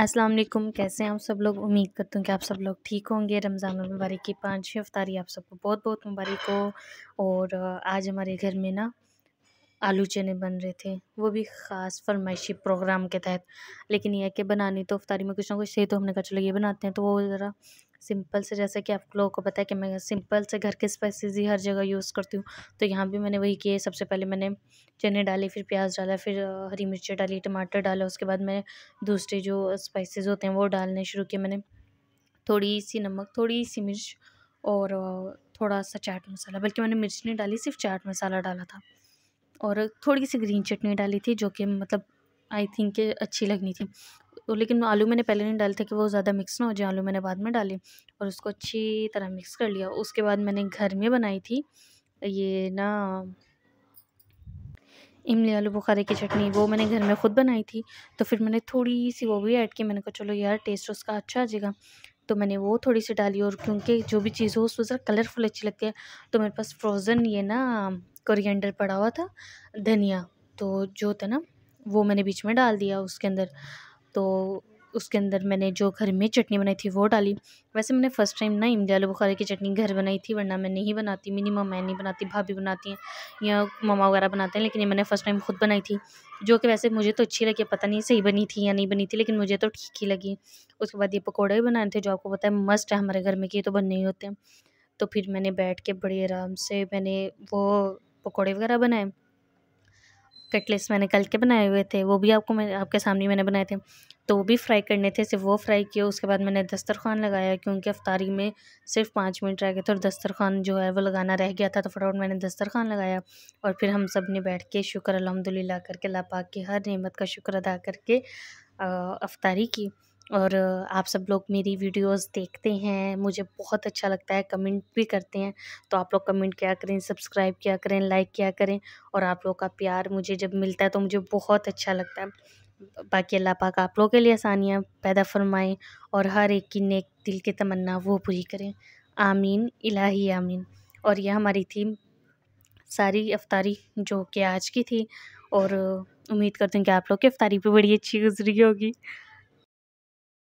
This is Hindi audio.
अस्सलाम वालेकुम कैसे हैं आप सब लोग उम्मीद करती हूँ कि आप सब लोग ठीक होंगे रमज़ान मुबारक की पाँचवीं अफ्तारी आप सबको बहुत बहुत मुबारक हो और आज हमारे घर में ना आलू चने बन रहे थे वो भी ख़ास फरमाइशी प्रोग्राम के तहत लेकिन यह है कि बनानी तो अफ्तारी में कुछ ना कुछ थे तो हमने कहा चलो ये बनाते हैं तो वो ज़रा सिंपल से जैसे कि आप लोगों को पता है कि मैं सिंपल से घर के स्पाइसेस ही हर जगह यूज़ करती हूँ तो यहाँ भी मैंने वही किए सबसे पहले मैंने चने डाले फिर प्याज डाला फिर हरी मिर्ची डाली टमाटर डाला उसके बाद मैंने दूसरे जो स्पाइसेस होते हैं वो डालने शुरू किए मैंने थोड़ी सी नमक थोड़ी सी मिर्च और थोड़ा सा चाट मसाला बल्कि मैंने मिर्च नहीं डाली सिर्फ चाट मसाला डाला था और थोड़ी सी ग्रीन चटनी डाली थी जो कि मतलब आई थिंक अच्छी लगनी थी तो लेकिन आलू मैंने पहले नहीं डाले थे कि वो ज़्यादा मिक्स ना हो जाए आलू मैंने बाद में डाले और उसको अच्छी तरह मिक्स कर लिया उसके बाद मैंने घर में बनाई थी ये ना इमली आलू बुखारे की चटनी वो मैंने घर में ख़ुद बनाई थी तो फिर मैंने थोड़ी सी वो भी ऐड की मैंने कहा चलो यार टेस्ट उसका अच्छा आ जाएगा तो मैंने वो थोड़ी सी डाली और क्योंकि जो भी चीज़ हो उसमें ज़रा कलरफुल अच्छी लगती है तो मेरे पास फ्रोज़न ये ना कोरिएंडर पड़ा हुआ था धनिया तो जो था ना वो मैंने बीच में डाल दिया उसके अंदर तो उसके अंदर मैंने जो घर में चटनी बनाई थी वो डाली वैसे मैंने फ़र्स्ट टाइम ना इमली आलू बुखारे की चटनी घर बनाई थी वरना मैं नहीं बनाती मिनिमम मैं नहीं बनाती भाभी बनाती हैं या मामा वगैरह बनाते हैं लेकिन ये मैंने फ़र्स्ट टाइम खुद बनाई थी जो कि वैसे मुझे तो अच्छी लगी पता नहीं सही बनी थी या नहीं बनी थी लेकिन मुझे तो ठीक ही लगी उसके बाद ये पकौड़े भी बनाए थे जो आपको पता है मस्ट है हमारे घर में कि ये तो बनने ही होते हैं तो फिर मैंने बैठ के बड़े आराम से मैंने वो पकौड़े वगैरह बनाए कटलेट्स मैंने कल के बनाए हुए थे वो भी आपको मैं आपके सामने मैंने बनाए थे तो वो भी फ्राई करने थे सिर्फ वो फ्राई किए उसके बाद मैंने दस्तरखान लगाया क्योंकि अफ्तारी में सिर्फ पाँच मिनट रह गए थे और दस्तरखान जो है वो लगाना रह गया था तो फटाफट मैंने दस्तरखान लगाया और फिर हम सब ने बैठ के शुक्र अलहमदिल्ला करके लापाक की हर नेमत का शुक्र अदा करके अफ्तारी की और आप सब लोग मेरी वीडियोस देखते हैं मुझे बहुत अच्छा लगता है कमेंट भी करते हैं तो आप लोग कमेंट क्या करें सब्सक्राइब क्या करें लाइक क्या करें और आप लोग का प्यार मुझे जब मिलता है तो मुझे बहुत अच्छा लगता है बाकी अल्लाह पाक आप लोगों के लिए आसानियाँ पैदा फरमाएँ और हर एक की नेक दिल की तमन्ना वो पूरी करें आमीन इलाही आमीन और यह हमारी थी सारी अफ्तारी जो कि आज की थी और उम्मीद करती हूँ कि आप लोग की अफ्तारी भी बड़ी अच्छी गुजरी होगी